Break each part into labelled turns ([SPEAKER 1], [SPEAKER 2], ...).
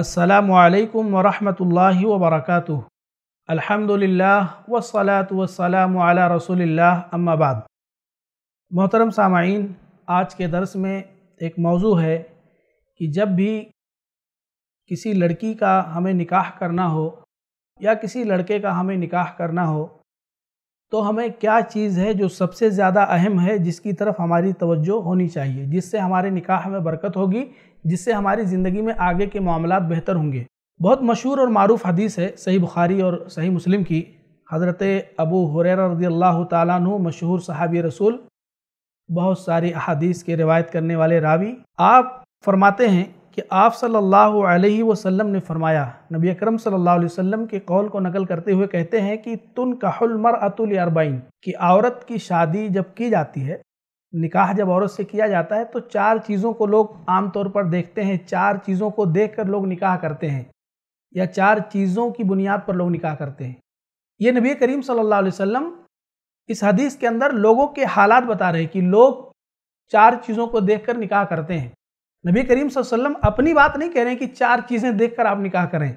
[SPEAKER 1] असलकम वरहमल वबरक अलहमदिल्ला वसलात वसलाम रसोल्ला अम्माबाद मोहतरम सामाइन आज के दर्स में एक मौजू है कि जब भी किसी लड़की का हमें निकाह करना हो या किसी लड़के का हमें निकाह करना हो तो हमें क्या चीज़ है जो सबसे ज़्यादा अहम है जिसकी तरफ हमारी तवज्जो होनी चाहिए जिससे हमारे निकाह में बरकत होगी जिससे हमारी ज़िंदगी में आगे के मामला बेहतर होंगे बहुत मशहूर और मरूफ हदीस है सही बुखारी और सही मुस्लिम की हज़रत अबू हुरर रजी अल्लाह तु मशहूर सहाबी रसूल बहुत सारी अहादीस के रिवायत करने वाले रावी आप फरमाते हैं कि आप सल्लल्लाहु अलैहि वसल्लम ने फरमाया नबी अकरम सल्लल्लाहु अलैहि वसल्लम के कौल को नकल करते हुए कहते हैं कि तुन कहल मर अतुल अरबाइन कि औरत की शादी जब की जाती है निकाह जब औरत से किया जाता है तो चार चीज़ों को लोग आम तौर पर देखते हैं चार चीज़ों को देख कर लोग निकाह करते हैं या चार चीज़ों की बुनियाद पर लोग निकाह करते हैं ये नबी करीम सल्ला अलैहि इस हदीस के अंदर लोगों के हालात बता रहे हैं कि लोग चार चीज़ों को देख कर निकाह करते हैं नबी करीम वसल्लम अपनी बात नहीं कह रहे हैं कि चार चीज़ें देखकर आप निकाह करें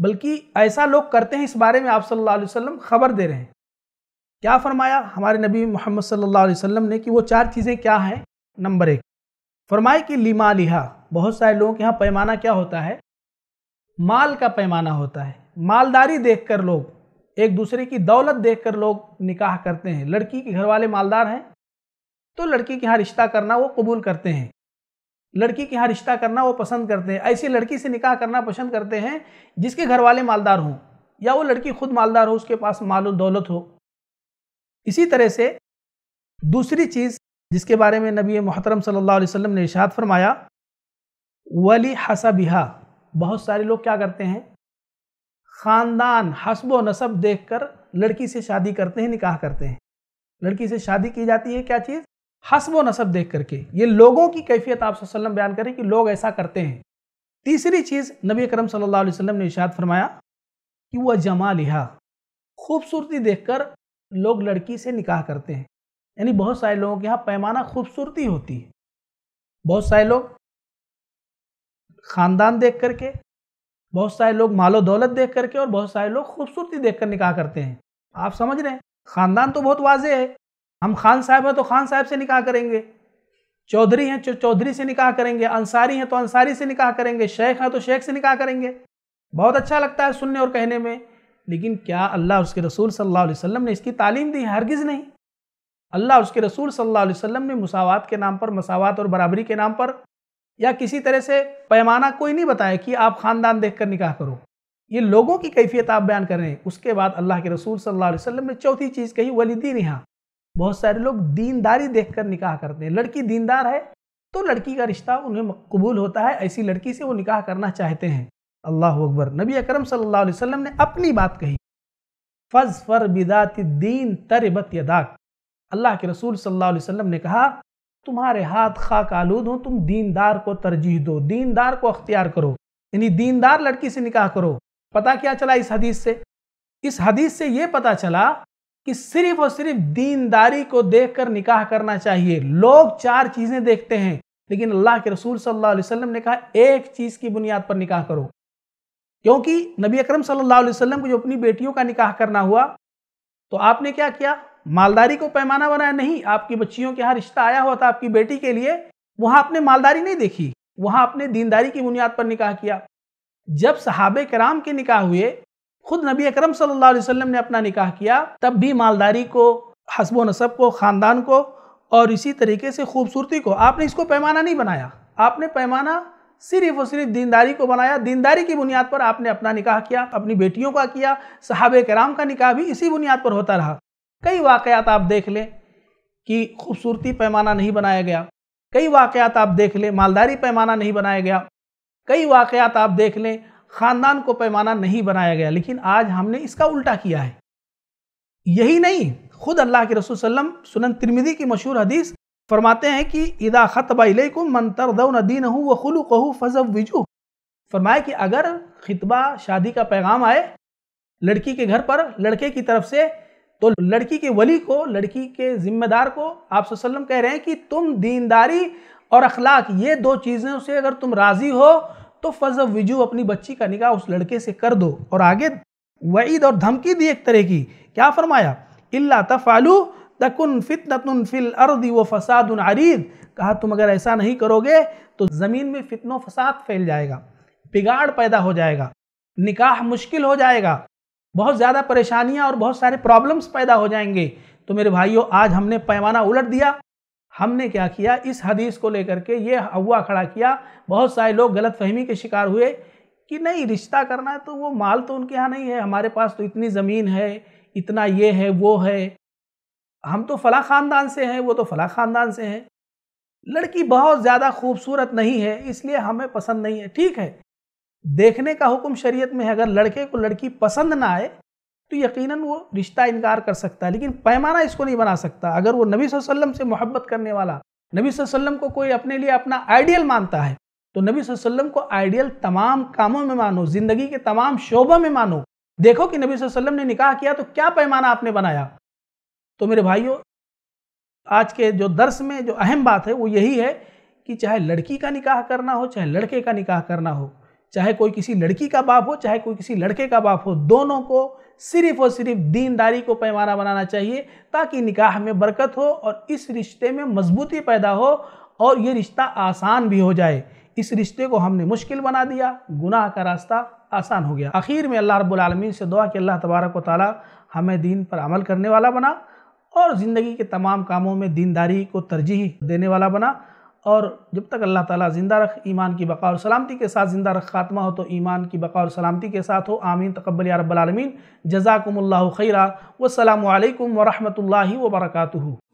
[SPEAKER 1] बल्कि ऐसा लोग करते हैं इस बारे में आप सल्ला वसम खबर दे रहे हैं क्या फरमाया हमारे नबी मोहम्मद सल्ला वसम ने कि वो चार चीज़ें क्या हैं नंबर एक फरमाए कि लिमा लिहा बहुत सारे लोगों के यहाँ पैमाना क्या होता है माल का पैमाना होता है मालदारी देखकर लोग एक दूसरे की दौलत देखकर लोग निकाह करते हैं लड़की के घर वाले मालदार हैं तो लड़की के यहाँ रिश्ता करना वो कबूल करते हैं लड़की के यहाँ रिश्ता करना वो पसंद करते हैं ऐसी लड़की से निकाह करना पसंद करते हैं जिसके घर वाले मालदार हों या वो लड़की खुद मालदार हो उसके पास माल दौलत हो इसी तरह से दूसरी चीज़ जिसके बारे में नबी मोहतरम सल्ला वसम ने इशाद फरमाया वली हसा बिहा बहुत सारे लोग क्या करते हैं ख़ानदान हसब नसब देख कर लड़की से शादी करते हैं निकाह करते हैं लड़की से शादी की जाती है क्या चीज़ हसब नसब देख करके ये लोगों की कैफियत आप वसल्लम बयान करें कि लोग ऐसा करते हैं तीसरी चीज़ नबी करम सल्लल्लाहु अलैहि वसल्लम ने इशाद फरमाया कि वह जमा लिहा खूबसूरती देखकर लोग लड़की से निकाह करते हैं यानी बहुत सारे लोगों के यहाँ पैमाना खूबसूरती होती है बहुत सारे लोग ख़ानदान देख करके बहुत सारे लोग मालो दौलत देख करके और बहुत सारे लोग खूबसूरती देख कर निकाह करते हैं आप समझ रहे हैं ख़ानदान तो बहुत वाजे है हम खान साहब हैं तो खान साहब से निकाह करेंगे चौधरी हैं तो चौधरी से निकाह करेंगे अंसारी हैं तो अंसारी से निकाह करेंगे शेख हैं तो शेख से निकाह करेंगे बहुत अच्छा लगता है सुनने और कहने में लेकिन क्या अल्लाह उसके रसूल सल्लल्लाहु अलैहि वसल्लम ने इसकी तालीम दी है हरगिज़ नहीं अल्लाह उसके रसूल सल्लल्लाहु अलैहि वसल्लम ने मुसावात के नाम पर मसावत और बराबरी के नाम पर या किसी तरह से पैमाना कोई नहीं बताया कि आप ख़ानदान देख कर निकाह करो ये लोगों की कैफियत आप बयान कर रहे हैं उसके बाद अल्लाह के रसूल सल्लल्लाहु अलैहि वसल्लम ने चौथी चीज़ कही वलीदी रिहा बहुत सारे लोग दीनदारी कर निकाह करते हैं लड़की दीनदार है तो लड़की का रिश्ता उन्हें कबूल होता है ऐसी लड़की से वो निकाह करना चाहते हैं अल्लाह अकबर नबी अकरम सल्लल्लाहु अलैहि वसल्लम ने अपनी बात कही फज फर बिदात दीन तरबत यदाक अल्लाह के रसूल सल्लल्लाहु अलैहि वसल्लम ने कहा तुम्हारे हाथ खाक आलूद हो तुम दीनदार को तरजीह दो दीनदार को अख्तियार करो यानी दीनदार लड़की से निकाह करो पता क्या चला इस हदीस से इस हदीस से ये पता चला कि सिर्फ और सिर्फ दीनदारी को देखकर निकाह करना चाहिए लोग चार चीज़ें देखते हैं लेकिन अल्लाह के रसूल सल्लल्लाहु अलैहि वसल्लम ने कहा एक चीज़ की बुनियाद पर निकाह करो क्योंकि नबी अकरम सल्लल्लाहु अलैहि वसल्लम को जो अपनी बेटियों का निकाह करना हुआ तो आपने क्या किया मालदारी को पैमाना बनाया नहीं आपकी बच्चियों के यहाँ रिश्ता आया हुआ था आपकी बेटी के लिए वहाँ आपने मालदारी नहीं देखी वहाँ आपने दीनदारी की बुनियाद पर निकाह किया जब सहाबे कराम के निकाह हुए खुद नबी अकरम सल्लल्लाहु अलैहि वसल्लम ने अपना निकाह किया तब भी मालदारी को हसब नसब को ख़ानदान को और इसी तरीके से खूबसूरती को आपने इसको पैमाना नहीं बनाया आपने पैमाना सिर्फ और सिर्फ दीनदारी को बनाया दीनदारी की बुनियाद पर आपने अपना निकाह किया अपनी बेटियों का किया साहब कराम का निकाह भी इसी बुनियाद पर होता रहा कई वाक़ात आप देख लें कि खूबसूरती पैमाना नहीं बनाया गया कई वाक़ात आप देख लें मालदारी पैमाना नहीं बनाया गया कई वाक़ात आप देख लें खानदान को पैमाना नहीं बनाया गया लेकिन आज हमने इसका उल्टा किया है यही नहीं खुद अल्लाह के रसूल सल्लम सुनन तिरमिदी की मशहूर हदीस फरमाते हैं कि इदा ख़तबाईकुम मंतर दीन हूँ व खुलू कहू फजब विजू फरमाया कि अगर खितबा शादी का पैगाम आए लड़की के घर पर लड़के की तरफ से तो लड़की के वली को लड़की के जिम्मेदार को आप कह रहे हैं कि तुम दीनदारी और अखलाक ये दो चीज़ों से अगर तुम राज़ी हो तो फज वजू अपनी बच्ची का निकाह उस लड़के से कर दो और आगे वईद और धमकी दी एक तरह की क्या फरमाया इल्ला तफालू तकुन फितनतुन फिल अर्द व फसाद अरीद कहा तुम अगर ऐसा नहीं करोगे तो ज़मीन में फितनो फसाद फैल जाएगा बिगाड़ पैदा हो जाएगा निकाह मुश्किल हो जाएगा बहुत ज़्यादा परेशानियाँ और बहुत सारे प्रॉब्लम्स पैदा हो जाएंगे तो मेरे भाइयों आज हमने पैमाना उलट दिया हमने क्या किया इस हदीस को लेकर के ये अगुआ खड़ा किया बहुत सारे लोग गलत फहमी के शिकार हुए कि नहीं रिश्ता करना है तो वो माल तो उनके यहाँ नहीं है हमारे पास तो इतनी ज़मीन है इतना ये है वो है हम तो फला ख़ानदान से हैं वो तो फला ख़ानदान से हैं लड़की बहुत ज़्यादा खूबसूरत नहीं है इसलिए हमें पसंद नहीं है ठीक है देखने का हुक्म शरीयत में है अगर लड़के को लड़की पसंद ना आए तो यकीनन वो रिश्ता इनकार कर सकता है लेकिन पैमाना इसको नहीं बना सकता अगर वो नबी वसल्लम से मोहब्बत करने वाला नबी वसल्लम को कोई अपने लिए अपना आइडियल मानता है तो नबी वसल्लम को आइडियल तमाम कामों में मानो ज़िंदगी के तमाम शोबों में मानो देखो कि नबी वसल्लम ने निकाह किया तो क्या पैमाना आपने बनाया तो मेरे भाइयों आज के जो दर्स में जो अहम बात है वो यही है कि चाहे लड़की का निकाह करना हो चाहे लड़के का निकाह करना हो चाहे कोई किसी लड़की का बाप हो चाहे कोई किसी लड़के का बाप हो दोनों को सिर्फ और सिर्फ दीनदारी को पैमाना बनाना चाहिए ताकि निकाह में बरकत हो और इस रिश्ते में मजबूती पैदा हो और ये रिश्ता आसान भी हो जाए इस रिश्ते को हमने मुश्किल बना दिया गुनाह का रास्ता आसान हो गया आखिर में अल्लाह रबालमीन से दुआ कि अल्लाह तबारक व ताली हमें दीन पर अमल करने वाला बना और ज़िंदगी के तमाम कामों में दीनदारी को तरजीह देने वाला बना और जब तक अल्लाह ताला ज़िंदा रख ईमान की बका और सलामती के साथ ज़िंदा रख खात्मा हो तो ईमान की बका और सलामती के साथ हो आमीन तकबल या रब्बालमीन खैरा वसलम वरहमल वर्का